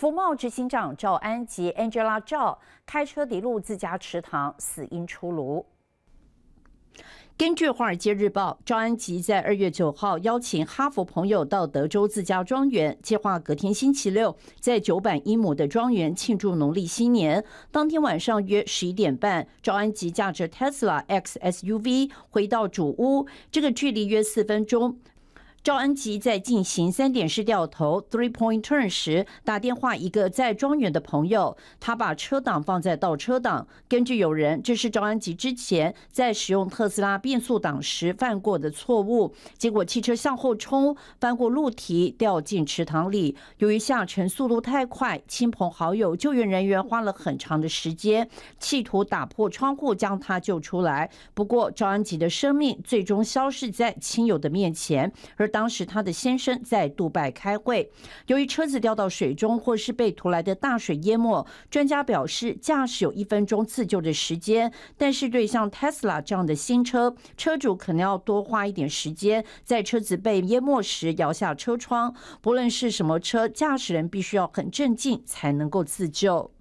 福茂执行长赵安吉 Angela 赵开车抵路自家池塘，死因出炉。根据《华尔街日报》，赵安吉在二月九号邀请哈佛朋友到德州自家庄园，计划隔天星期六在九百英亩的庄园庆祝农历新年。当天晚上约十一点半，赵安吉驾着 Tesla X SUV 回到主屋，这个距离约四分钟。赵安吉在进行三点式掉头 （three-point turn） 时，打电话一个在庄园的朋友。他把车挡放在倒车档。根据有人，这是赵安吉之前在使用特斯拉变速档时犯过的错误。结果汽车向后冲，翻过路堤，掉进池塘里。由于下沉速度太快，亲朋好友、救援人员花了很长的时间，企图打破窗户将他救出来。不过，赵安吉的生命最终消失在亲友的面前。而当时他的先生在杜拜开会，由于车子掉到水中或是被突来的大水淹没，专家表示驾驶有一分钟自救的时间，但是对像 Tesla 这样的新车，车主可能要多花一点时间，在车子被淹没时摇下车窗。不论是什么车，驾驶人必须要很镇静才能够自救。